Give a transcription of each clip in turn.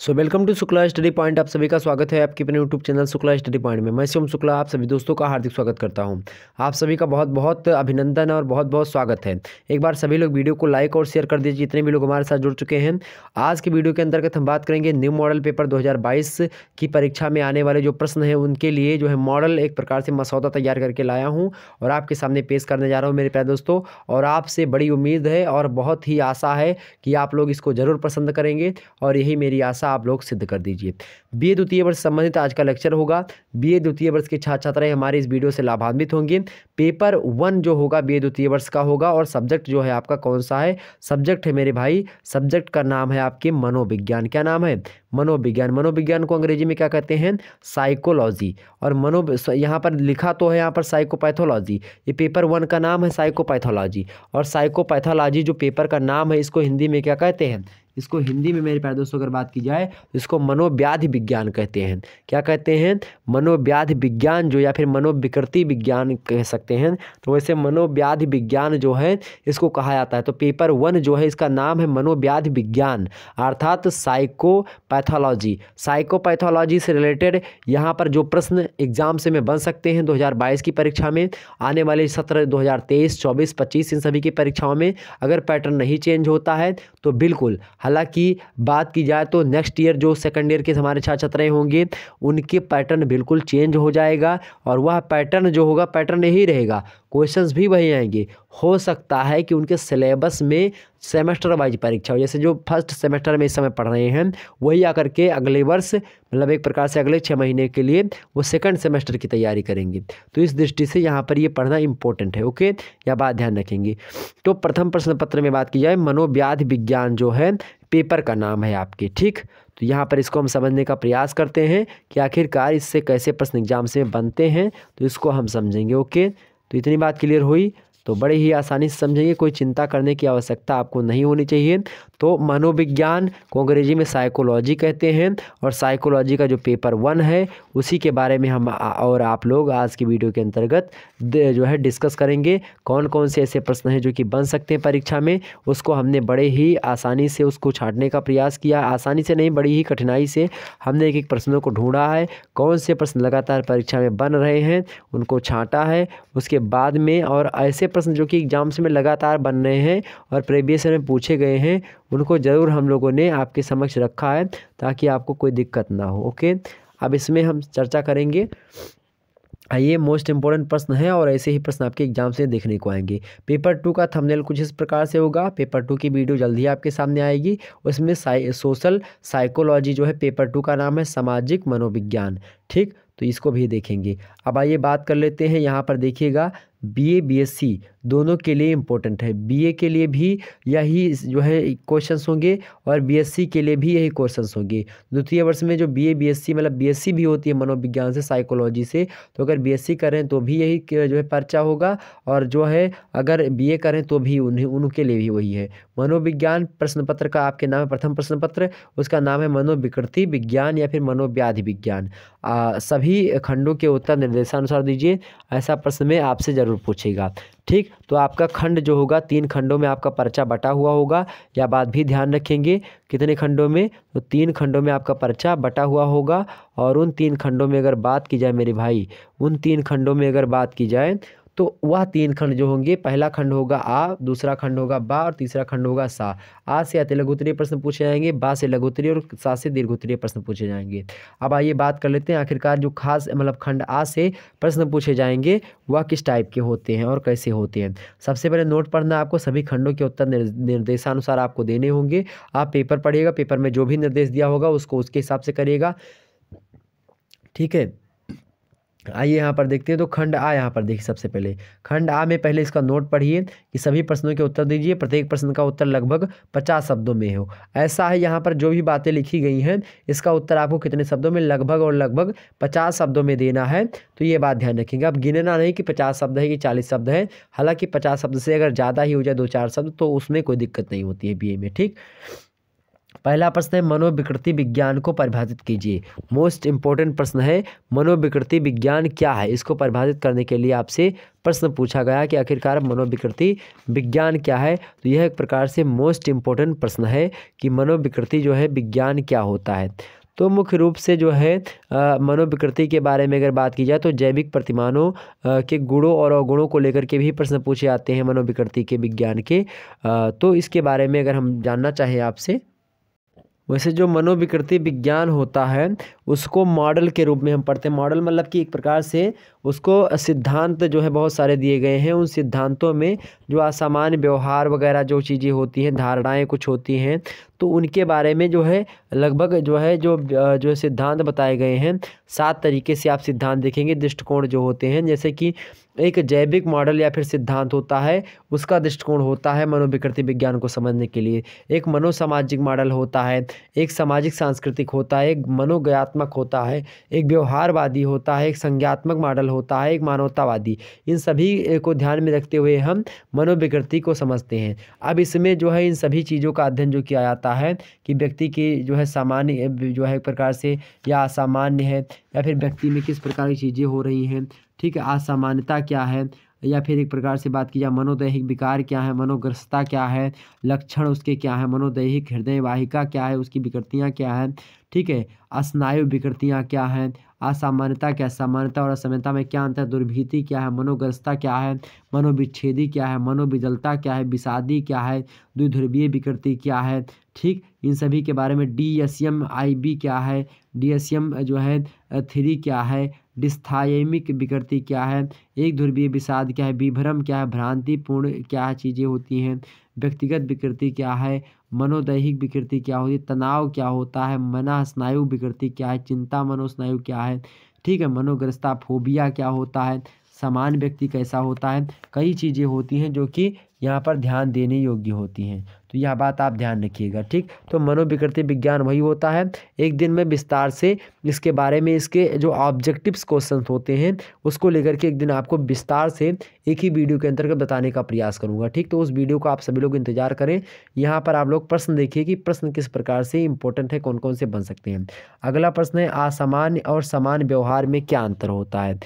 so welcome to Shukla study point आप सभी का स्वागत है आपके अपने YouTube channel Shukla study point में मैं सोम शुक्ला आप सभी दोस्तों का हार्दिक स्वागत करता हूं आप सभी का बहुत बहुत अभिनंदन और बहुत बहुत स्वागत है एक बार सभी लोग वीडियो को लाइक और शेयर कर दीजिए जितने भी लोग हमारे साथ जुड़ चुके हैं आज की वीडियो के अंतर्गत हम बात करेंगे न्यू मॉडल पेपर दो की परीक्षा में आने वाले जो प्रश्न हैं उनके लिए जो है मॉडल एक प्रकार से मसौदा तैयार करके लाया हूँ और आपके सामने पेश करने जा रहा हूँ मेरे प्यारे दोस्तों और आपसे बड़ी उम्मीद है और बहुत ही आशा है कि आप लोग इसको ज़रूर पसंद करेंगे और यही मेरी आशा ऐसा आप लोग सिद्ध कर दीजिए बी द्वितीय वर्ष संबंधित आज का लेक्चर होगा बी द्वितीय वर्ष के छात्र छात्राएं हमारे इस वीडियो से लाभान्वित होंगे पेपर वन जो होगा बी द्वितीय वर्ष का होगा और सब्जेक्ट जो है आपका कौन सा है सब्जेक्ट है मेरे भाई सब्जेक्ट का नाम है आपके मनोविज्ञान क्या नाम है मनोविज्ञान मनोविज्ञान को अंग्रेजी में क्या कहते हैं साइकोलॉजी और मनो यहाँ पर लिखा तो है यहाँ पर साइकोपैथोलॉजी ये पेपर वन का नाम है साइकोपैथोलॉजी और साइकोपैथोलॉजी जो पेपर का नाम है इसको हिंदी में क्या कहते हैं इसको हिंदी में मेरे प्यारे दोस्तों अगर बात की जाए इसको मनोव्याधि मनोविज्ञान कहते हैं क्या कहते हैं मनोव्याधि विज्ञान जो या फिर मनोविकृति विज्ञान कह सकते हैं तो वैसे मनोव्याधि विज्ञान जो है इसको कहा जाता है तो पेपर वन जो है इसका नाम है मनोव्याधि विज्ञान अर्थात साइकोपैथोलॉजी साइकोपैथोलॉजी से रिलेटेड यहाँ पर जो प्रश्न एग्जाम से में बन सकते हैं 2022 की परीक्षा में आने वाले सत्र 2023, 24, 25 इन सभी की परीक्षाओं में अगर पैटर्न नहीं चेंज होता है तो बिल्कुल हालांकि बात की जाए तो नेक्स्ट ईयर जो सेकंड ईयर के हमारे छात्र कक्षा छतरे होंगे उनके पैटर्न बिल्कुल चेंज हो जाएगा और वह पैटर्न जो होगा पैटर्न यही रहेगा क्वेश्चंस भी वही आएंगे हो सकता है कि उनके सिलेबस में सेमेस्टर वाइज परीक्षा हो जैसे जो फर्स्ट सेमेस्टर में इस समय पढ़ रहे हैं वही आकर के अगले वर्ष मतलब एक प्रकार से अगले छः महीने के लिए वो सेकंड सेमेस्टर की तैयारी करेंगे तो इस दृष्टि से यहाँ पर ये पढ़ना इम्पोर्टेंट है ओके या बात ध्यान रखेंगे तो प्रथम प्रश्न पत्र में बात की जाए मनोव्याध विज्ञान जो है पेपर का नाम है आपके ठीक तो यहाँ पर इसको हम समझने का प्रयास करते हैं कि आखिरकार इससे कैसे प्रश्न एग्जाम से बनते हैं तो इसको हम समझेंगे ओके तो इतनी बात क्लियर हुई तो बड़े ही आसानी से समझेंगे कोई चिंता करने की आवश्यकता आपको नहीं होनी चाहिए तो मनोविज्ञान को अंग्रेजी में साइकोलॉजी कहते हैं और साइकोलॉजी का जो पेपर वन है उसी के बारे में हम और आप लोग आज की वीडियो के अंतर्गत जो है डिस्कस करेंगे कौन कौन से ऐसे प्रश्न हैं जो कि बन सकते हैं परीक्षा में उसको हमने बड़े ही आसानी से उसको छाटने का प्रयास किया आसानी से नहीं बड़ी ही कठिनाई से हमने एक एक प्रश्नों को ढूंढा है कौन से प्रश्न लगातार परीक्षा में बन रहे हैं उनको छाँटा है उसके बाद में और ऐसे प्रश्न जो कि एग्ज़ाम्स में लगातार बन रहे हैं और प्रीवियस में पूछे गए हैं उनको ज़रूर हम लोगों ने आपके समक्ष रखा है ताकि आपको कोई दिक्कत ना हो ओके अब इसमें हम चर्चा करेंगे ये मोस्ट इंपॉर्टेंट प्रश्न है और ऐसे ही प्रश्न आपके एग्जाम से देखने को आएंगे पेपर टू का थंबनेल कुछ इस प्रकार से होगा पेपर टू की वीडियो जल्द ही आपके सामने आएगी उसमें साइ, सोशल साइकोलॉजी जो है पेपर टू का नाम है सामाजिक मनोविज्ञान ठीक तो इसको भी देखेंगे अब आइए बात कर लेते हैं यहाँ पर देखिएगा बीए बीएससी दोनों के लिए इम्पोर्टेंट है बीए के लिए भी यही जो है क्वेश्चंस होंगे और बीएससी के लिए भी यही क्वेश्चंस होंगे द्वितीय वर्ष में जो बीए बीएससी मतलब बीएससी भी होती है मनोविज्ञान से साइकोलॉजी से तो अगर बीएससी करें तो भी यही जो है पर्चा होगा और जो है अगर ए करें तो भी उन्हें उनके लिए भी वही है मनोविज्ञान प्रश्न पत्र का आपके नाम है प्रथम प्रश्न पत्र उसका नाम है मनोविकृति विज्ञान या फिर मनोव्याधि विज्ञान सभी खंडों के उत्तर निर्देशानुसार दीजिए ऐसा प्रश्न में आपसे ज़रूर पूछेगा ठीक तो आपका खंड जो होगा तीन खंडों में आपका पर्चा बटा हुआ होगा या बात भी ध्यान रखेंगे कितने खंडों में तो तीन खंडों में आपका पर्चा बटा हुआ होगा और उन तीन खंडों में अगर बात की जाए मेरे भाई उन तीन खंडों में अगर बात की जाए तो वह तीन खंड जो होंगे पहला खंड होगा आ दूसरा खंड होगा बा और तीसरा खंड होगा सा आ से अति लघुत्तरीय प्रश्न पूछे जाएंगे बा से लघुत्तरीय और सा से दीर्घोत्तरीय प्रश्न पूछे जाएंगे अब आइए बात कर लेते हैं आखिरकार जो खास मतलब खंड आ से प्रश्न पूछे जाएंगे वह किस टाइप के होते हैं और कैसे होते हैं सबसे पहले नोट पढ़ना आपको सभी खंडों के उत्तर निर्देशानुसार आपको देने होंगे आप पेपर पढ़िएगा पेपर में जो भी निर्देश दिया होगा उसको उसके हिसाब से करिएगा ठीक है आइए यहाँ पर देखते हैं तो खंड आ यहाँ पर देखिए सबसे पहले खंड आ में पहले इसका नोट पढ़िए कि सभी प्रश्नों के उत्तर दीजिए प्रत्येक प्रश्न का उत्तर लगभग पचास शब्दों में हो ऐसा है यहाँ पर जो भी बातें लिखी गई हैं इसका उत्तर आपको कितने शब्दों में लगभग और लगभग पचास शब्दों में देना है तो ये बात ध्यान रखेंगे अब गिनना नहीं कि पचास शब्द है कि चालीस शब्द है हालाँकि पचास शब्द से अगर ज़्यादा ही हो जाए दो चार शब्द तो उसमें कोई दिक्कत नहीं होती है बी में ठीक पहला प्रश्न है मनोविकृति विज्ञान को परिभाषित कीजिए मोस्ट इंपॉर्टेंट प्रश्न है मनोविकृति विज्ञान क्या है इसको परिभाषित करने के लिए आपसे प्रश्न पूछा गया कि आखिरकार मनोविकृति विज्ञान क्या है तो यह एक प्रकार से मोस्ट इम्पोर्टेंट प्रश्न है कि मनोविकृति जो है विज्ञान क्या होता है तो मुख्य रूप से जो है मनोविकृति के बारे में अगर बात की जाए तो जैविक प्रतिमानों के गुणों और अवगुणों को लेकर के भी प्रश्न पूछे जाते हैं मनोविकृति के विज्ञान के आ, तो इसके बारे में अगर हम जानना चाहें आपसे वैसे जो मनोविकृति विज्ञान होता है उसको मॉडल के रूप में हम पढ़ते हैं मॉडल मतलब कि एक प्रकार से उसको सिद्धांत जो है बहुत सारे दिए गए हैं उन सिद्धांतों में जो असामान्य व्यवहार वगैरह जो चीज़ें होती हैं धारणाएं कुछ होती हैं तो उनके बारे में जो है लगभग जो है जो जो सिद्धांत बताए गए हैं सात तरीके से आप सिद्धांत देखेंगे दृष्टिकोण जो होते हैं जैसे कि एक जैविक मॉडल या फिर सिद्धांत होता है उसका दृष्टिकोण होता है मनोविकृति विज्ञान को समझने के लिए एक मनोसामाजिक मॉडल होता है एक सामाजिक सांस्कृतिक होता है एक मनोज्ञात्मक होता है एक व्यवहारवादी होता है एक संज्ञात्मक मॉडल होता है एक मानवतावादी इन सभी को ध्यान में रखते हुए हम मनोविकृति को समझते हैं अब इसमें जो है इन सभी चीज़ों का अध्ययन जो किया जाता है कि व्यक्ति की जो है सामान्य जो है एक प्रकार से या असामान्य है या फिर व्यक्ति में किस प्रकार की चीज़ें हो रही हैं ठीक है असामान्यता क्या है या फिर एक प्रकार से बात की जाए मनोदैहिक विकार क्या है मनोग्रस्तता क्या है लक्षण उसके क्या है मनोदैहिक हृदय वाहिका क्या है उसकी विकृतियाँ क्या है ठीक है अस्नायु विकृतियाँ क्या हैं असामान्यता क्या है सामान्यता और असमानता में क्या अंतर दुर्भीति क्या है मनोग्रस्तता क्या है मनोविच्छेदी क्या है मनोविजलता क्या है विषादी क्या है द्विध्रुवीय विकृति क्या है ठीक इन सभी के बारे में D S M I B क्या है डी एस एम जो है थ्री क्या है डिस्थायमिक विकृति क्या है एक ध्रुवीय विषाद क्या है विभ्रम क्या है भ्रांतिपूर्ण क्या चीज़ें होती हैं व्यक्तिगत विकृति क्या है मनोदैहिक विकृति क्या होती है तनाव क्या होता है मना स्नायु विकृति क्या है चिंता मनोस्नायु क्या है ठीक है मनोग्रस्ता फोबिया क्या होता है समान व्यक्ति कैसा होता है कई चीज़ें होती हैं जो कि यहाँ पर ध्यान देने योग्य होती हैं तो यह बात आप ध्यान रखिएगा ठीक तो मनोविकृति विज्ञान वही होता है एक दिन में विस्तार से इसके बारे में इसके जो ऑब्जेक्टिव्स क्वेश्चन होते हैं उसको लेकर के एक दिन आपको विस्तार से एक ही वीडियो के अंतर्गत बताने का प्रयास करूँगा ठीक तो उस वीडियो को आप सभी लोग इंतजार करें यहाँ पर आप लोग प्रश्न देखिए कि प्रश्न किस प्रकार से इंपॉर्टेंट है कौन कौन से बन सकते हैं अगला प्रश्न है असामान्य और समान व्यवहार में क्या अंतर होता है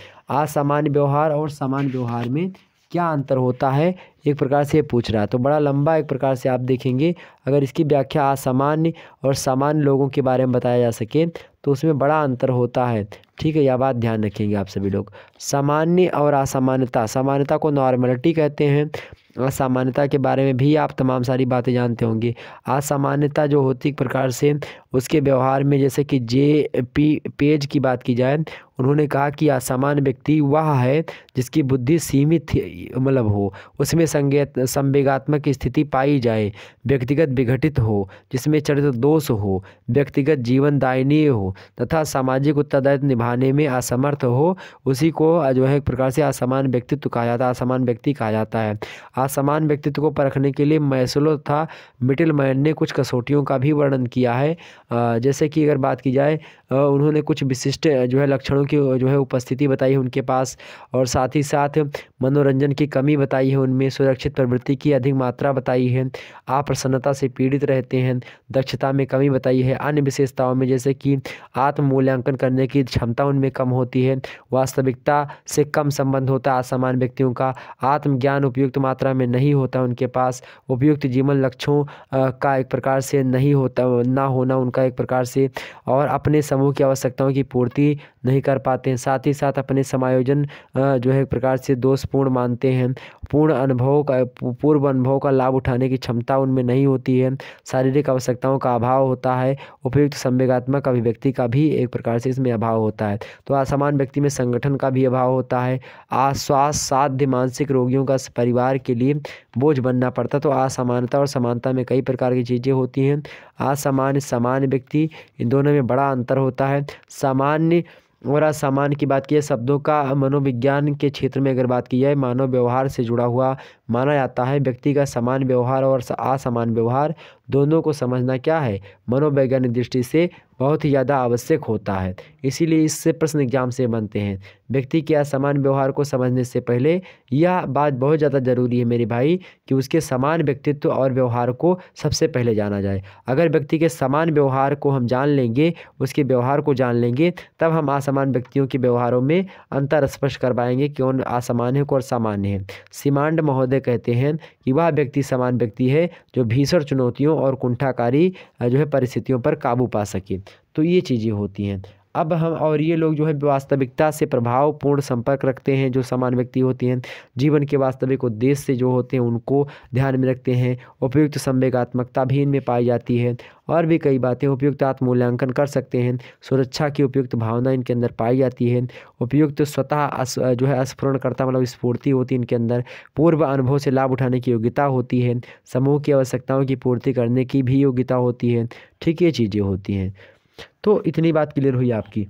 असामान्य व्यवहार और समान व्यवहार में क्या अंतर होता है एक प्रकार से ये पूछ रहा है तो बड़ा लंबा एक प्रकार से आप देखेंगे अगर इसकी व्याख्या असामान्य और सामान्य लोगों के बारे में बताया जा सके तो उसमें बड़ा अंतर होता है ठीक है यह बात ध्यान रखेंगे आप सभी लोग सामान्य और असामान्यता सामान्यता को नॉर्मलिटी कहते हैं असामान्यता के बारे में भी आप तमाम सारी बातें जानते होंगे असामान्यता जो होती प्रकार से उसके व्यवहार में जैसे कि जे पी पेज की बात की जाए उन्होंने कहा कि असामान्य व्यक्ति वह है जिसकी बुद्धि सीमित मतलब हो उसमें संज्ञात संवेगात्मक स्थिति पाई जाए व्यक्तिगत विघटित हो जिसमें चरित्र दोष हो व्यक्तिगत जीवन दायनीय हो तथा सामाजिक उत्तरदायित्व निभाने में असमर्थ हो उसी को जो है एक प्रकार से असमान व्यक्तित्व कहा जाता है असमान व्यक्ति कहा जाता है असमान व्यक्तित्व को परखने के लिए मैसलो तथा मिटिल मैन ने कुछ कसौटियों का भी वर्णन किया है जैसे कि अगर बात की जाए उन्होंने कुछ विशिष्ट जो है लक्षणों की जो है उपस्थिति बताई है उनके पास और साथ ही साथ मनोरंजन की कमी बताई है उनमें सुरक्षित प्रवृत्ति की अधिक मात्रा बताई है अप्रसन्नता से पीड़ित रहते हैं दक्षता में कमी बताई है अन्य विशेषताओं में जैसे कि आत्ममूल्यांकन करने की क्षमता उनमें कम होती है वास्तविकता से कम संबंध होता है असामान्य व्यक्तियों का आत्मज्ञान उपयुक्त मात्रा में नहीं होता उनके पास उपयुक्त जीवन लक्ष्यों का एक प्रकार से नहीं होता ना होना उनका एक प्रकार से और अपने समूह की आवश्यकताओं की पूर्ति नहीं कर पाते हैं साथ ही साथ अपने समायोजन जो है एक प्रकार से दोषपूर्ण मानते हैं पूर्ण अनुभव का पूर्व अनुभव का लाभ उठाने की क्षमता उनमें नहीं होती है शारीरिक आवश्यकताओं का अभाव होता है उपयुक्त संवेगात्मक अभिव्यक्ति का भी एक प्रकार से इसमें अभाव होता है तो असमान व्यक्ति में संगठन का भी अभाव होता है आश्वास साध्य मानसिक रोगियों का परिवार के लिए बोझ बनना पड़ता तो असमानता और समानता में कई प्रकार की चीज़ें होती हैं असामान्य समान व्यक्ति इन दोनों में बड़ा अंतर होता है सामान्य और असामान की बात की है शब्दों का मनोविज्ञान के क्षेत्र में अगर बात की जाए मानव व्यवहार से जुड़ा हुआ माना जाता है व्यक्ति का समान व्यवहार और असमान व्यवहार दोनों को समझना क्या है मनोवैज्ञानिक दृष्टि से बहुत ही ज़्यादा आवश्यक होता है इसीलिए इससे प्रश्न एग्जाम से बनते हैं व्यक्ति के असमान व्यवहार को समझने से पहले यह बात बहुत ज़्यादा ज़रूरी है मेरे भाई कि उसके समान व्यक्तित्व और व्यवहार को सबसे पहले जाना जाए अगर व्यक्ति के समान व्यवहार को हम जान लेंगे उसके व्यवहार को जान लेंगे तब हम असमान असामान्य व्यक्तियों के व्यवहारों में अंतर स्पष्ट पाएंगे कि उन असमान है और सामान्य है सीमांड महोदय कहते हैं कि वह व्यक्ति समान व्यक्ति है जो भीषण चुनौतियों और कुंठाकारी जो है परिस्थितियों पर काबू पा सके तो ये चीज़ें होती हैं अब हम और ये लोग जो है वास्तविकता से प्रभावपूर्ण संपर्क रखते हैं जो समान व्यक्ति होते हैं जीवन के वास्तविक उद्देश्य से जो होते हैं उनको ध्यान में रखते हैं उपयुक्त संवेगात्मकता भी इनमें पाई जाती है और भी कई बातें उपयुक्त आत्मूल्यांकन कर सकते हैं सुरक्षा की उपयुक्त भावना इनके अंदर पाई जाती है उपयुक्त स्वतः जो है स्फुरणकर्ता मतलब स्फूर्ति होती है इनके अंदर पूर्व अनुभव से लाभ उठाने की योग्यता होती है समूह की आवश्यकताओं की पूर्ति करने की भी योग्यता होती है ठीक ये चीज़ें होती हैं तो इतनी बात क्लियर हुई आपकी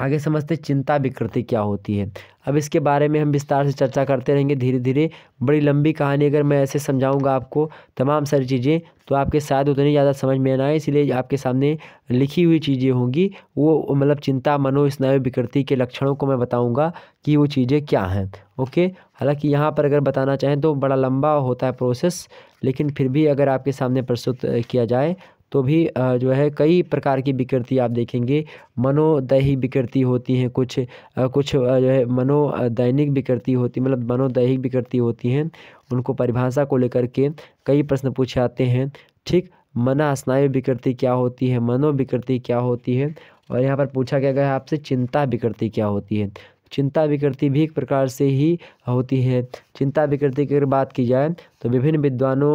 आगे समझते चिंता विकृति क्या होती है अब इसके बारे में हम विस्तार से चर्चा करते रहेंगे धीरे धीरे बड़ी लंबी कहानी अगर मैं ऐसे समझाऊंगा आपको तमाम सारी चीज़ें तो आपके शायद उतनी ज़्यादा समझ में ना आए इसलिए आपके सामने लिखी हुई चीज़ें होंगी वो मतलब चिंता मनोस्नायु विकृति के लक्षणों को मैं बताऊँगा कि वो चीज़ें क्या हैं ओके हालाँकि यहाँ पर अगर बताना चाहें तो बड़ा लंबा होता है प्रोसेस लेकिन फिर भी अगर आपके सामने प्रस्तुत किया जाए तो भी जो है कई प्रकार की विकृति आप देखेंगे मनोदैहिक विकृति होती हैं कुछ कुछ जो है मनोदैनिक विकृति होती मतलब मनोदैहिक विकृति होती हैं उनको परिभाषा को लेकर के कई प्रश्न पूछे आते हैं ठीक मना स्नायु विकृति क्या होती है मनोविकृति क्या होती है और यहाँ पर पूछा गया है आपसे चिंता विकृति क्या होती है चिंता विकृति भी एक प्रकार से ही होती है चिंता विकृति की अगर बात की जाए तो विभिन्न विद्वानों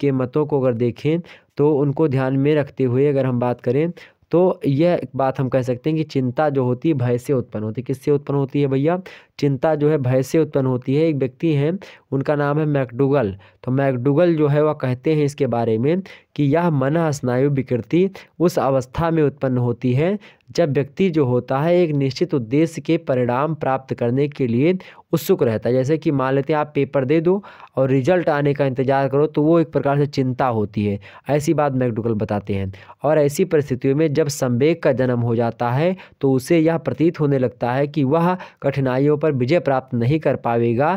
के मतों को अगर देखें तो उनको ध्यान में रखते हुए अगर हम बात करें तो यह बात हम कह सकते हैं कि चिंता जो होती है भय से उत्पन्न होती है किससे उत्पन्न होती है भैया चिंता जो है भय से उत्पन्न होती है एक व्यक्ति हैं उनका नाम है मैकडूगल तो मैकडूगल जो है वह कहते हैं इसके बारे में कि यह मन स्नायु विकृति उस अवस्था में उत्पन्न होती है जब व्यक्ति जो होता है एक निश्चित उद्देश्य के परिणाम प्राप्त करने के लिए उत्सुक रहता है जैसे कि मान लेते हैं आप पेपर दे दो और रिजल्ट आने का इंतजार करो तो वो एक प्रकार से चिंता होती है ऐसी बात मैकडूगल बताते हैं और ऐसी परिस्थितियों में जब संवेग का जन्म हो जाता है तो उसे यह प्रतीत होने लगता है कि वह कठिनाइयों पर विजय प्राप्त नहीं कर पाएगा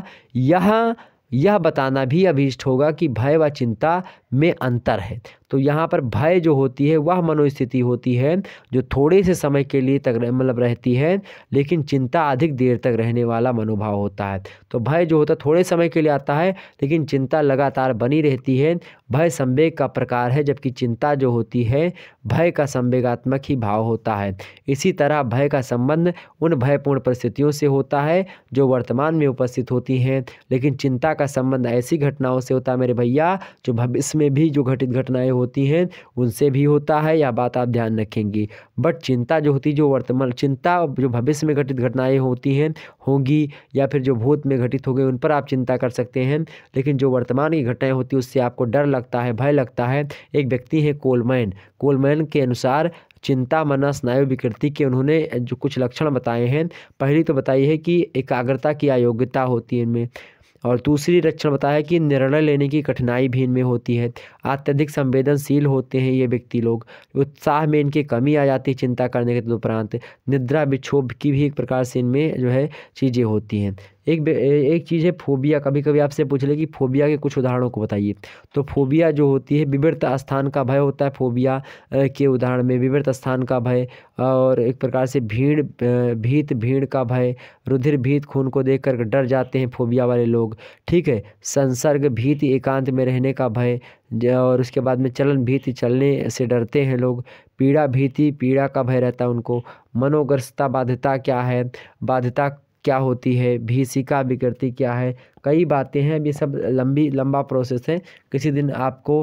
यह यह बताना भी अभीष्ट होगा कि भय व चिंता में अंतर है तो यहाँ पर भय जो होती है वह मनोस्थिति होती है जो थोड़े से समय के लिए तक मतलब रहती है लेकिन चिंता अधिक देर तक रहने वाला मनोभाव होता है तो भय जो होता है थोड़े समय के लिए आता है लेकिन चिंता लगातार बनी रहती है भय संवेग का प्रकार है जबकि चिंता जो होती है भय का संवेगात्मक ही भाव होता है इसी तरह भय का संबंध उन भयपूर्ण परिस्थितियों से होता है जो वर्तमान में उपस्थित होती हैं लेकिन चिंता का संबंध ऐसी घटनाओं से होता है मेरे भैया जो भविष्य में भी जो घटित घटनाएं होती हैं उनसे भी होता है यह बात आप ध्यान रखेंगी बट चिंता जो होती जो वर्तमान चिंता जो भविष्य में घटित घटनाएं होती हैं होंगी या फिर जो भूत में घटित हो गई उन पर आप चिंता कर सकते हैं लेकिन जो वर्तमान की घटनाएं होती उससे आपको डर लगता है भय लगता है एक व्यक्ति है कोलमैन कोलमैन के अनुसार चिंता मना स्नायु विकृति के उन्होंने जो कुछ लक्षण बताए हैं पहली तो बताई है कि एकाग्रता की अयोग्यता होती है इनमें और दूसरी लक्षण बताया कि निर्णय लेने की कठिनाई भी इनमें होती है अत्यधिक संवेदनशील होते हैं ये व्यक्ति लोग उत्साह में इनकी कमी आ जाती है चिंता करने के उपरांत निद्रा विक्षोभ की भी एक प्रकार से इनमें जो है चीज़ें होती हैं एक एक चीज़ है फोबिया कभी कभी आपसे पूछ ले कि फोबिया के कुछ उदाहरणों को बताइए तो फोबिया जो होती है विवृत स्थान का भय होता है फोबिया के उदाहरण में विवृत स्थान का भय और एक प्रकार से भीड़ भीत भीड़ का भय रुधिर भीत खून को देखकर डर जाते हैं फोबिया वाले लोग ठीक है संसर्ग भीत एकांत में रहने का भय और उसके बाद में चलन भीति चलने से डरते हैं लोग पीड़ा भीति पीड़ा का भय रहता है उनको मनोग्रस्तता बाध्यता क्या है बाध्यता क्या होती है भीषिका विकृति क्या है कई बातें हैं ये सब लंबी लंबा प्रोसेस है किसी दिन आपको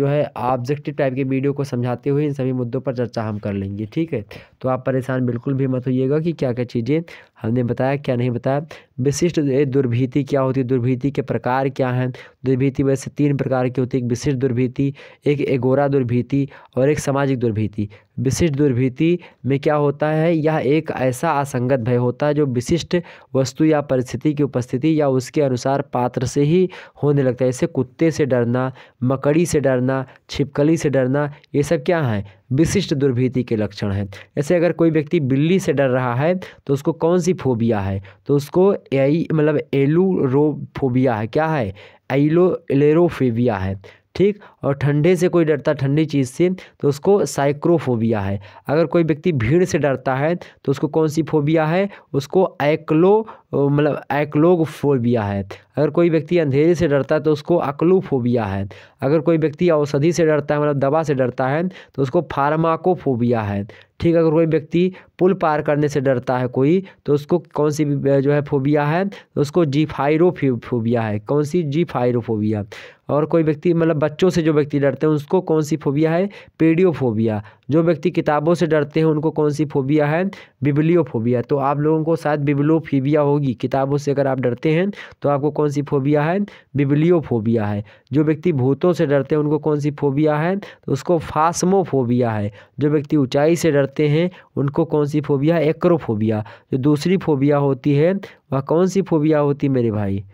जो है ऑब्जेक्टिव टाइप के वीडियो को समझाते हुए इन सभी मुद्दों पर चर्चा हम कर लेंगे ठीक है तो आप परेशान बिल्कुल भी मत होइएगा कि क्या क्या चीज़ें हमने बताया क्या नहीं बताया विशिष्ट दुर्भीति क्या होती है दुर्भीति के प्रकार क्या हैं दुर्भीति वैसे तीन प्रकार की होती है एक विशिष्ट दुर्भीति एक एगोरा दुर्भीति और एक सामाजिक दुर्भीति विशिष्ट दुर्भीति में क्या होता है यह एक ऐसा असंगत भय होता है जो विशिष्ट वस्तु या परिस्थिति की उपस्थिति या उसके अनुसार पात्र से ही होने लगता है जैसे कुत्ते से डरना मकड़ी से डरना छिपकली से डरना ये सब क्या है विशिष्ट दुर्भीति के लक्षण हैं ऐसे अगर कोई व्यक्ति बिल्ली से डर रहा है तो उसको कौन सी फोबिया है तो उसको एई मतलब एलूरोफोबिया है क्या है एलेरोफेबिया है ठीक और ठंडे से कोई डरता ठंडी चीज़ से तो उसको साइक्रोफोबिया है अगर कोई व्यक्ति भीड़ से डरता है तो उसको कौन सी फोबिया है उसको एक्लो मतलब एक्लोग फोबिया है अगर कोई व्यक्ति अंधेरे से डरता है तो उसको अक्लूफोबिया है अगर कोई व्यक्ति औषधि से डरता है मतलब दवा से डरता है तो उसको फार्माकोफोबिया है ठीक अगर कोई व्यक्ति पुल पार करने से डरता है कोई तो उसको कौन सी जो है फोबिया है तो उसको जीफाइरोफोबिया है कौन सी जीफाइरोफोबिया और कोई व्यक्ति मतलब बच्चों से जो व्यक्ति डरते हैं उसको कौन सी फोबिया है पेडियोफोबिया जो व्यक्ति किताबों से डरते हैं उनको कौन सी फोबिया है बिबलियोफोबिया तो आप लोगों को शायद बिबलोफीबिया होगी किताबों से अगर आप डरते हैं तो आपको कौन सी फोबिया है बिबलियोफोबिया है जो व्यक्ति भूतों से डरते हैं उनको कौन सी फोबिया है तो उसको फासमोफोबिया है जो व्यक्ति ऊंचाई से डरते हैं उनको कौन सी फोबिया है एक्रोफोबिया जो दूसरी फोबिया होती है वह कौन सी फोबिया होती मेरे भाई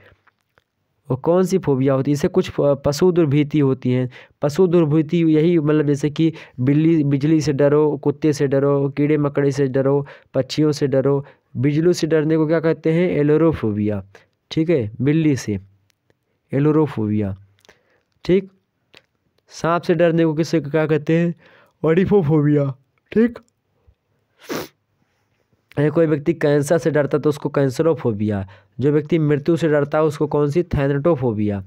कौन सी फोबिया होती है इसे कुछ पशु दुर्भीति होती हैं पशु दुर्भीति यही मतलब जैसे कि बिल्ली बिजली से डरो कुत्ते से डरो कीड़े मकड़े से डरो पक्षियों से डरो बिजली से डरने को क्या कहते हैं एलोरोफोबिया ठीक है बिल्ली से एलोरोफोबिया ठीक सांप से डरने को किसे क्या कहते हैं ऑडिफोफोबिया ठीक अगर कोई व्यक्ति कैंसर से डरता तो उसको कैंसरोफोबिया जो व्यक्ति मृत्यु से डरता है उसको कौन सी थैनेटोफोबिया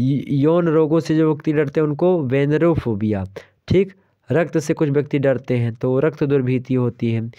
यौन रोगों से जो व्यक्ति डरते हैं उनको वेनरोफोबिया ठीक रक्त से कुछ व्यक्ति डरते हैं तो रक्त दुर्भीति होती है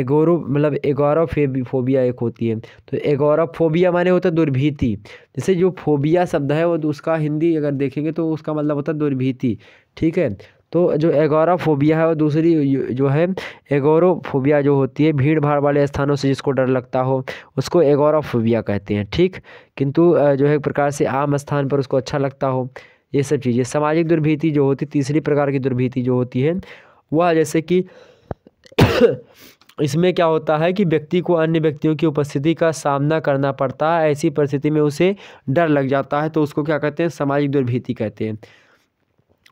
एगोरो मतलब एगोराफोबिया एक होती है तो एगोराफोबिया माने होता है दुर्भीति जैसे जो फोबिया शब्द है वो उसका हिंदी अगर देखेंगे तो उसका मतलब होता है दुर्भीति ठीक है तो जो एगोराफोबिया है और दूसरी जो है एगोरोफोबिया जो होती है भीड़ भाड़ वाले स्थानों से जिसको डर लगता हो उसको एगोराफोबिया कहते हैं ठीक किंतु जो है एक प्रकार से आम स्थान पर उसको अच्छा लगता हो ये सब चीज़ें सामाजिक दुर्भीति जो होती तीसरी प्रकार की दुर्भीति जो होती है वह जैसे कि इसमें क्या होता है कि व्यक्ति को अन्य व्यक्तियों की उपस्थिति का सामना करना पड़ता है ऐसी परिस्थिति में उसे डर लग जाता है तो उसको क्या कहते हैं सामाजिक दुर्भीति कहते हैं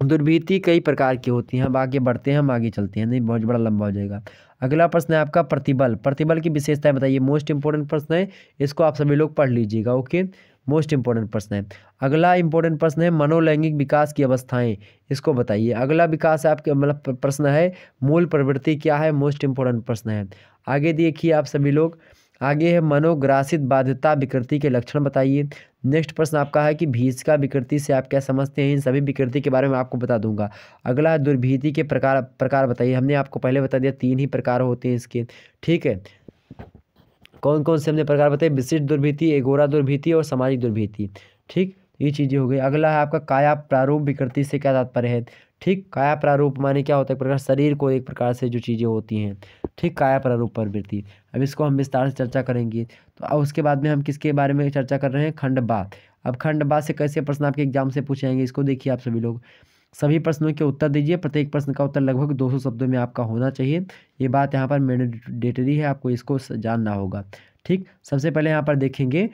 दुर्भीति कई प्रकार की होती हैं हम आगे बढ़ते हैं हम आगे चलते हैं नहीं बहुत बड़ा लंबा हो जाएगा अगला प्रश्न है आपका प्रतिबल प्रतिबल की विशेषताएं बताइए मोस्ट इंपॉर्टेंट प्रश्न है इसको आप सभी लोग पढ़ लीजिएगा ओके मोस्ट इंपॉर्टेंट प्रश्न है अगला इंपॉर्टेंट प्रश्न है मनोलैंगिक विकास की अवस्थाएं इसको बताइए अगला विकास आपके मतलब प्रश्न है मूल प्रवृत्ति क्या है मोस्ट इंपॉर्टेंट प्रश्न है आगे देखिए आप सभी लोग आगे है मनोग्रासित बाध्यता विकृति के लक्षण बताइए नेक्स्ट प्रश्न आपका है कि का विकृति से आप क्या समझते हैं इन सभी विकृति के बारे में आपको बता दूंगा अगला है दुर्भीति के प्रकार प्रकार बताइए हमने आपको पहले बता दिया तीन ही प्रकार होते हैं इसके ठीक है कौन कौन से हमने प्रकार बताए विशिष्ट दुर्भीति एगोरा दुर्भीति और सामाजिक दुर्भीति ठीक ये चीज़ें हो गई अगला है आपका काया प्रारूप विकृति से क्या तात्पर्य है ठीक काया प्रारूप माने क्या होता है एक प्रकार शरीर को एक प्रकार से जो चीज़ें होती हैं ठीक काया प्रारूप प्रवृत्ति अब इसको हम विस्तार से चर्चा करेंगे तो अब उसके बाद में हम किसके बारे में चर्चा कर रहे हैं खंड बात अब खंड बात से कैसे प्रश्न आपके एग्जाम से पूछे जाएंगे इसको देखिए आप सभी लोग सभी प्रश्नों के उत्तर दीजिए प्रत्येक प्रश्न का उत्तर लगभग दो शब्दों में आपका होना चाहिए ये बात यहाँ पर मैंडेटरी है आपको इसको जानना होगा ठीक सबसे पहले यहाँ पर देखेंगे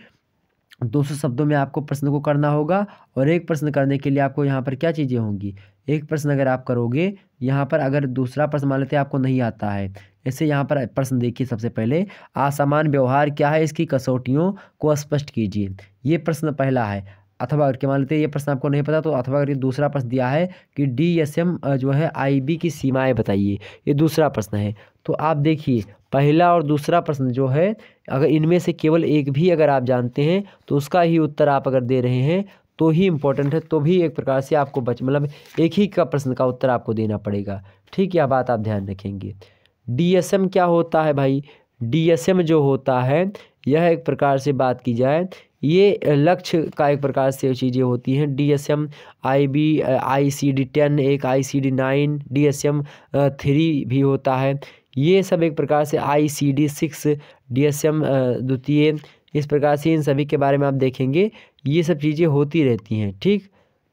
200 शब्दों में आपको प्रश्न को करना होगा और एक प्रश्न करने के लिए आपको यहाँ पर क्या चीज़ें होंगी एक प्रश्न अगर आप करोगे यहाँ पर अगर दूसरा प्रश्न मान लेते आपको नहीं आता है ऐसे यहाँ पर प्रश्न देखिए सबसे पहले असमान व्यवहार क्या है इसकी कसौटियों को स्पष्ट कीजिए ये प्रश्न पहला है अथवा अगर मान लेते हैं ये प्रश्न आपको नहीं पता तो अथवा अगर ये दूसरा प्रश्न दिया है कि डी एस एम जो है आई बी की सीमाएँ बताइए ये दूसरा प्रश्न है तो आप देखिए पहला और दूसरा प्रश्न जो है अगर इनमें से केवल एक भी अगर आप जानते हैं तो उसका ही उत्तर आप अगर दे रहे हैं तो ही इम्पोर्टेंट है तो भी एक प्रकार से आपको बच मतलब एक ही का प्रश्न का उत्तर आपको देना पड़ेगा ठीक यह बात आप ध्यान रखेंगे डीएसएम क्या होता है भाई डीएसएम जो होता है यह एक प्रकार से बात की जाए ये लक्ष्य का एक प्रकार से चीज़ें होती हैं D S M I B I C D ten एक I C D nine D S M three भी होता है ये सब एक प्रकार से I C D six D S M द्वितीय इस प्रकार से इन सभी के बारे में आप देखेंगे ये सब चीज़ें होती रहती हैं ठीक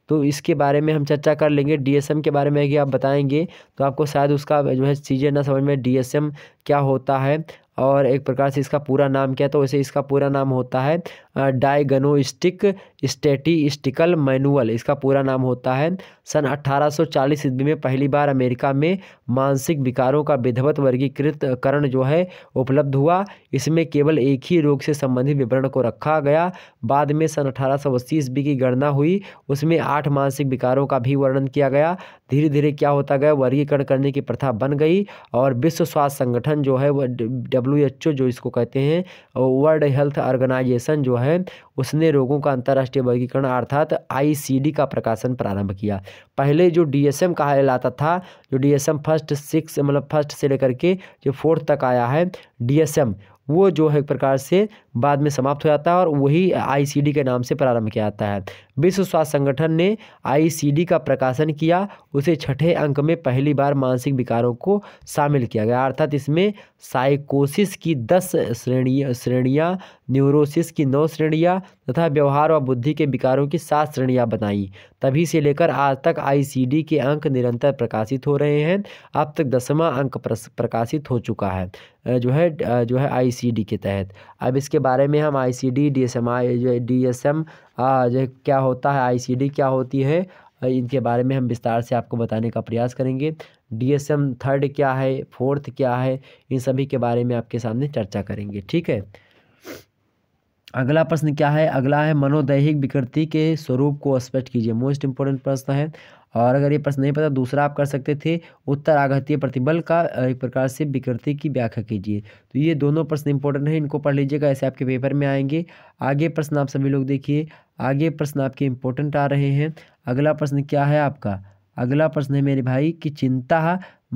तो इसके बारे में हम चर्चा कर लेंगे डीएसएम के बारे में कि आप बताएंगे तो आपको शायद उसका जो है चीज़ें ना समझ में डीएसएम क्या होता है और एक प्रकार से इसका पूरा नाम क्या है तो वैसे इसका पूरा नाम होता है डायगनोस्टिक स्टेटिस्टिकल मैनुअल इसका पूरा नाम होता है सन 1840 ईस्वी में पहली बार अमेरिका में मानसिक विकारों का विधिवत वर्गीकृत करण जो है उपलब्ध हुआ इसमें केवल एक ही रोग से संबंधित विवरण को रखा गया बाद में सन अठारह ईस्वी की गणना हुई उसमें आठ मानसिक विकारों का भी वर्णन किया गया धीरे धीरे क्या होता गया वर्गीकरण करने की प्रथा बन गई और विश्व स्वास्थ्य संगठन जो है वह डब्ल्यू जो इसको कहते हैं वर्ल्ड हेल्थ ऑर्गेनाइजेशन जो है है उसने रोगों का अंतर्राष्ट्रीय वर्गीकरण अर्थात आईसीडी का प्रकाशन प्रारंभ किया पहले जो डीएसएम कहलाता था जो डीएसएम फर्स्ट सिक्स मतलब फर्स्ट से लेकर के जो फोर्थ तक आया है डीएसएम वो जो है एक प्रकार से बाद में समाप्त हो जाता है और वही आईसीडी के नाम से प्रारंभ किया जाता है विश्व स्वास्थ्य संगठन ने आईसीडी का प्रकाशन किया उसे छठे अंक में पहली बार मानसिक विकारों को शामिल किया गया अर्थात इसमें साइकोसिस की दस श्रेणी श्रेणियाँ न्यूरोसिस की नौ श्रेणियाँ तथा व्यवहार व बुद्धि के विकारों की सात श्रेणियाँ बनाई तभी से लेकर आज तक आईसीडी के अंक निरंतर प्रकाशित हो रहे हैं अब तक दसवां अंक प्रकाशित हो चुका है जो है जो है आईसीडी के तहत अब इसके बारे में हम आईसीडी डीएसएमआई आई डीएसएम हाँ, जो क्या होता है आईसीडी क्या होती है इनके बारे में हम विस्तार से आपको बताने का प्रयास करेंगे डीएसएम थर्ड क्या है फोर्थ क्या है इन सभी के बारे में आपके सामने चर्चा करेंगे ठीक है अगला प्रश्न क्या है अगला है मनोदैहिक विकृति के स्वरूप को स्पष्ट कीजिए मोस्ट इंपॉर्टेंट प्रश्न है और अगर ये प्रश्न नहीं पता दूसरा आप कर सकते थे उत्तर आघातीय प्रतिबल का एक प्रकार से विकृति की व्याख्या कीजिए तो ये दोनों प्रश्न इंपॉर्टेंट हैं इनको पढ़ लीजिएगा ऐसे आपके पेपर में आएंगे आगे प्रश्न आप सभी लोग देखिए आगे प्रश्न आपके इम्पोर्टेंट आ रहे हैं अगला प्रश्न क्या है आपका अगला प्रश्न है मेरे भाई कि चिंता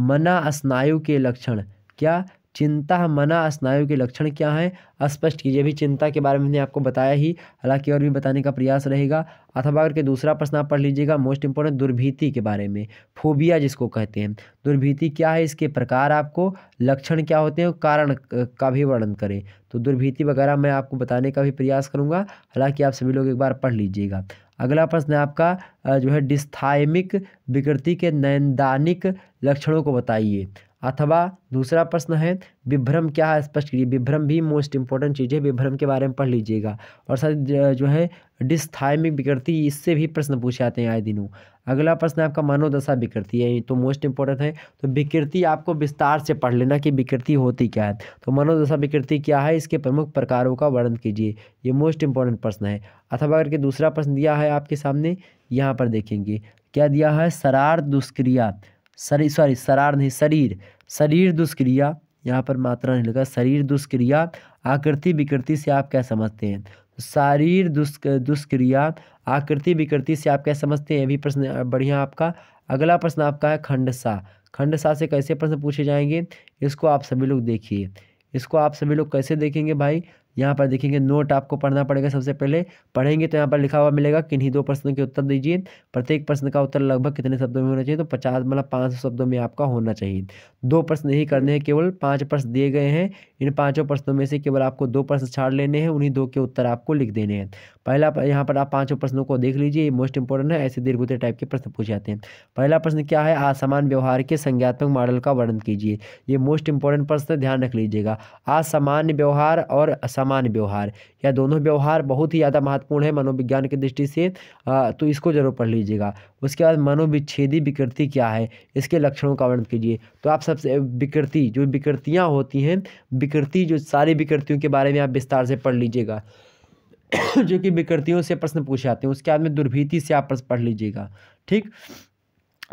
मना स्नायु के लक्षण क्या चिंता मना स्नायु के लक्षण क्या हैं स्पष्ट कीजिए अभी चिंता के बारे में आपको बताया ही हालांकि और भी बताने का प्रयास रहेगा अथवा करके दूसरा प्रश्न आप पढ़ लीजिएगा मोस्ट इंपॉर्टेंट दुर्भीति के बारे में फोबिया जिसको कहते हैं दुर्भीति क्या है इसके प्रकार आपको लक्षण क्या होते हैं कारण का भी वर्णन करें तो दुर्भीति वगैरह मैं आपको बताने का भी प्रयास करूँगा हालाँकि आप सभी लोग एक बार पढ़ लीजिएगा अगला प्रश्न है आपका जो है डिस्थायमिक विकृति के नैदानिक लक्षणों को बताइए अथवा दूसरा प्रश्न है विभ्रम क्या है स्पष्ट कीजिए विभ्रम भी मोस्ट इंपॉर्टेंट चीज़ है विभ्रम के बारे में पढ़ लीजिएगा और सर जो है डिस्थाइमिक विकृति इससे भी प्रश्न पूछे आते हैं आए दिनों अगला प्रश्न आपका मनोदशा विकृति है तो मोस्ट इंपॉर्टेंट है तो विकृति आपको विस्तार से पढ़ लेना कि विकृति होती क्या है तो मनोदशा विकृति क्या है इसके प्रमुख प्रकारों का वर्णन कीजिए ये मोस्ट इंपॉर्टेंट प्रश्न है अथवा करके दूसरा प्रश्न दिया है आपके सामने यहाँ पर देखेंगे क्या दिया है शरार दुष्क्रिया सॉरी शरार नहीं शरीर शरीर दुष्क्रिया यहाँ पर मात्रा नहीं लगा शरीर दुष्क्रिया आकृति विकृति से आप क्या समझते हैं तो शारीर दुष्क दुष्क्रिया आकृति विकृति से आप क्या समझते हैं अभी प्रश्न बढ़िया आपका अगला प्रश्न आपका है खंडसा खंडसा से कैसे प्रश्न पूछे जाएंगे इसको आप सभी लोग देखिए इसको आप सभी लोग कैसे देखेंगे भाई यहाँ पर देखेंगे नोट आपको पढ़ना पड़ेगा सबसे पहले पढ़ेंगे तो यहाँ पर लिखा हुआ मिलेगा किन्हीं दो प्रश्न के उत्तर दीजिए प्रत्येक प्रश्न का उत्तर लगभग कितने शब्दों में होना चाहिए तो पचास मतलब पाँच शब्दों में आपका होना चाहिए दो प्रश्न ही करने हैं केवल पाँच प्रश्न दिए गए हैं इन पाँचों प्रश्नों में से केवल आपको दो प्रश्न छाड़ लेने हैं उन्हीं दो के उत्तर आपको लिख देने हैं पहला यहाँ पर आप पाँचों प्रश्नों को देख लीजिए ये मोस्ट इंपॉर्टेंट है ऐसे दीर्घोत्तर टाइप के प्रश्न पूछे जाते हैं पहला प्रश्न क्या है असमान व्यवहार के संज्ञात्मक मॉडल का वर्णन कीजिए ये मोस्ट इंपॉर्टेंट प्रश्न ध्यान रख लीजिएगा असामान्य व्यवहार और समान व्यवहार या दोनों व्यवहार बहुत ही ज़्यादा महत्वपूर्ण है मनोविज्ञान की दृष्टि से तो इसको जरूर पढ़ लीजिएगा उसके बाद मनोविच्छेदी विकृति क्या है इसके लक्षणों का वर्णन कीजिए तो आप सबसे विकृति जो विकृतियाँ होती हैं विकृति जो सारी विकृतियों के बारे में आप विस्तार से पढ़ लीजिएगा जो कि विकृतियों से प्रश्न पूछे आते हैं उसके बाद में दुर्भीति से आप प्रश्न पढ़ लीजिएगा ठीक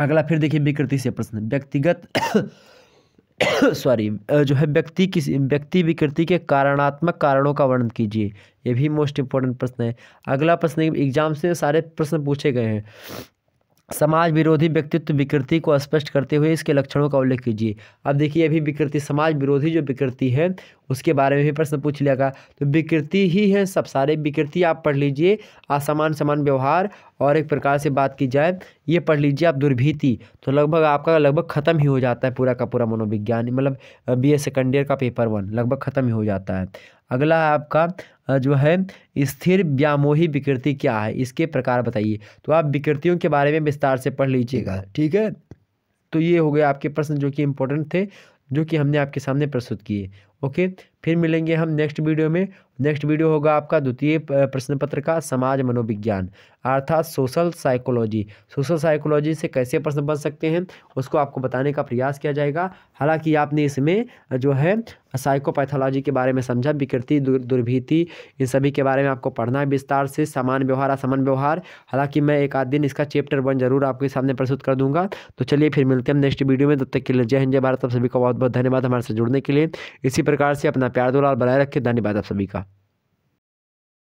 अगला फिर देखिए विकृति से प्रश्न व्यक्तिगत सॉरी जो है व्यक्ति किसी व्यक्ति विकृति के कारणात्मक कारणों का वर्णन कीजिए ये भी मोस्ट इंपॉर्टेंट प्रश्न है अगला प्रश्न एग्जाम से सारे प्रश्न पूछे गए हैं समाज विरोधी व्यक्तित्व विकृति को स्पष्ट करते हुए इसके लक्षणों का उल्लेख कीजिए अब देखिए अभी विकृति समाज विरोधी जो विकृति है उसके बारे में भी प्रश्न पूछ लिया गया तो विकृति ही है सब सारे विकृति आप पढ़ लीजिए असमान समान व्यवहार और एक प्रकार से बात की जाए ये पढ़ लीजिए आप दुर्भीति तो लगभग आपका लगभग ख़त्म ही हो जाता है पूरा का पूरा मनोविज्ञान मतलब बी ए सेकेंड ईयर का पेपर वन लगभग ख़त्म ही हो जाता है अगला है आपका जो है स्थिर व्यामोही विकृति क्या है इसके प्रकार बताइए तो आप विकृतियों के बारे में विस्तार से पढ़ लीजिएगा ठीक है तो ये हो गए आपके प्रश्न जो कि इम्पोर्टेंट थे जो कि हमने आपके सामने प्रस्तुत किए ओके फिर मिलेंगे हम नेक्स्ट वीडियो में नेक्स्ट वीडियो होगा आपका द्वितीय प्रश्न पत्र का समाज मनोविज्ञान अर्थात सोशल साइकोलॉजी सोशल साइकोलॉजी से कैसे प्रश्न बन सकते हैं उसको आपको बताने का प्रयास किया जाएगा हालांकि आपने इसमें जो है साइकोपैथोलॉजी के बारे में समझा विकृति दुर्भीति इन सभी के बारे में आपको पढ़ना है विस्तार से समान व्यवहार असमान व्यवहार हालांकि मैं एक आध दिन इसका चैप्टर वन जरूर आपके सामने प्रस्तुत कर दूंगा तो चलिए फिर मिलते हैं नेक्स्ट वीडियो में तब तक के लिए जय हिंद जय भारत आप सभी का बहुत बहुत धन्यवाद हमारे से जुड़ने के लिए इसी प्रकार से अपना प्यार दुलाल बनाए रखें धन्यवाद आप सभी का